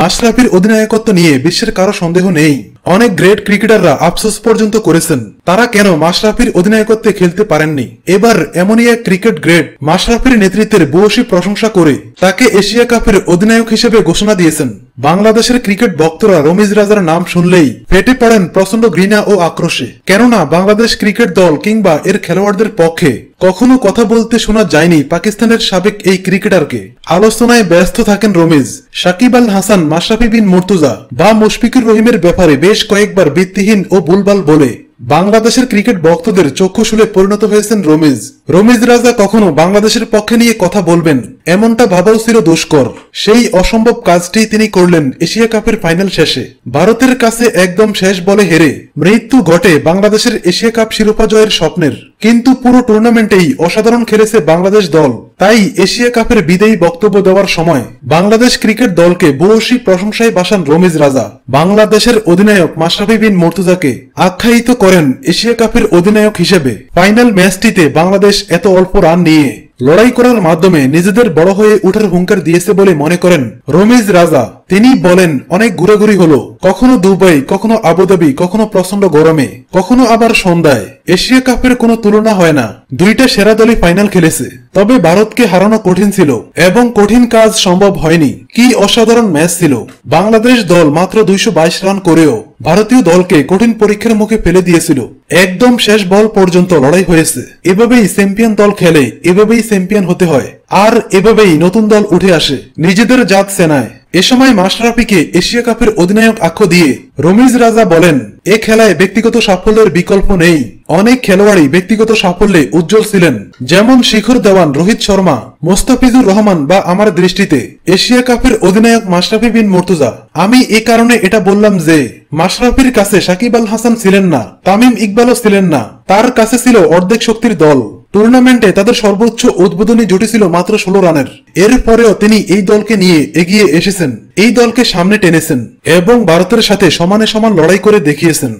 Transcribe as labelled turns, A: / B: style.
A: মাশরাফির অধিনায়কত্ব নিয়ে বিশ্বের কারো সন্দেহ নেই অনেক গ্রেট ক্রিকেটাররা আফসোস পর্যন্ত করেছেন তারা কেন মাশরাফির অধিনায়কত্বে খেলতে পারেননি এবার এমনই এক ক্রিকেট গ্রেট মাশরাফির নেতৃত্বের বহুসী প্রশংসা করে তাকে এশিয়া কাপের অধিনায়ক হিসেবে ঘোষণা দিয়েছেন বাংলাদেশের ক্রিকেট ভক্তরা রমিজ রাজার নাম শুনলেই ফেটে পড়েন প্রচন্ড ঘৃণা ও আক্রোশে কেননা বাংলাদেশ ক্রিকেট দল কিংবা এর খেলোয়াড়দের পক্ষে কখনো কথা বলতে শোনা যায়নি পাকিস্তানের সাবেক এই ক্রিকেটারকে আলোচনায় ব্যস্ত থাকেন রমিজ সাকিব আল হাসান মাশরাফি বিন মুর্তুজা বা মুশফিকুর রহিমের ব্যাপারে বেশ কয়েকবার ভিত্তিহীন ও বুলবাল বলে বাংলাদেশের ক্রিকেট ভক্তদের চক্ষুশুলে পরিণত হয়েছেন রমিজ রমিজ রাজা কখনো বাংলাদেশের পক্ষে নিয়ে কথা বলবেন এমনটা ভাবাও ছিল দুষ্কর সেই অসম্ভব কাজটি তিনি করলেন এশিয়া কাপের ফাইনাল শেষে ভারতের কাছে একদম শেষ বলে হেরে মৃত্যু ঘটে বাংলাদেশের এশিয়া কাপ শিরোপা জয়ের স্বপ্নের কিন্তু পুরো টুর্নামেন্টেই অসাধারণ খেলেছে বাংলাদেশ দল তাই এশিয়া কাপের বিদায়ী বক্তব্য দেওয়ার সময় বাংলাদেশ ক্রিকেট দলকে বহুসী প্রশংসায় বাসান রমিজ রাজা বাংলাদেশের অধিনায়ক মাসরাফি বিন মর্তুজাকে আখ্যায়িত করেন এশিয়া কাপের অধিনায়ক হিসেবে ফাইনাল ম্যাচটিতে বাংলাদেশ বাংলাদেশ এত অল্প রান নিয়ে লড়াই করার মাধ্যমে নিজেদের বড় হয়ে উঠার হুঙ্কার দিয়েছে বলে মনে করেন রমিজ রাজা তিনি বলেন অনেক ঘুরাঘুরি হলো কখনো দুবাই কখনো আবুধাবি কখনো প্রচন্ড গরমে কখনো আবার সন্ধ্যায় এশিয়া কাপের কোনো তুলনা হয় না দুইটা সেরা দলই ফাইনাল খেলেছে তবে ভারতকে হারানো কঠিন ছিল এবং কঠিন কাজ সম্ভব হয়নি কি অসাধারণ ম্যাচ ছিল বাংলাদেশ দল মাত্র দুইশো রান করেও ভারতীয় দলকে কঠিন পরীক্ষার মুখে ফেলে দিয়েছিল একদম শেষ বল পর্যন্ত লড়াই হয়েছে এভাবেই চ্যাম্পিয়ন দল খেলে এভাবেই চ্যাম্পিয়ন হতে হয় আর এভাবেই নতুন দল উঠে আসে নিজেদের জাত সেনায় এ সময় মাশরাফিকে এশিয়া কাপের অধিনায়ক আখ্য দিয়ে রমিজ রাজা বলেন এ খেলায় ব্যক্তিগত সাফল্যের বিকল্প নেই অনেক খেলোয়াড়ই ব্যক্তিগত সাফল্যে উজ্জ্বল ছিলেন যেমন শিখর দেওয়ান রোহিত শর্মা মোস্তাফিজুর রহমান বা আমার দৃষ্টিতে এশিয়া কাপের অধিনায়ক মাশরাফি বিন মর্তুজা আমি এ কারণে এটা বললাম যে মাশরাফির কাছে সাকিব আল হাসান ছিলেন না তামিম ইকবালও ছিলেন না তার কাছে ছিল অর্ধেক শক্তির দল টুর্নামেন্টে তাদের সর্বোচ্চ উদ্বোধনী জুটি ছিল মাত্র ষোলো রানের এর পরেও তিনি এই দলকে নিয়ে এগিয়ে এসেছেন এই দলকে সামনে টেনেছেন এবং ভারতের সাথে সমানে সমান লড়াই করে দেখিয়েছেন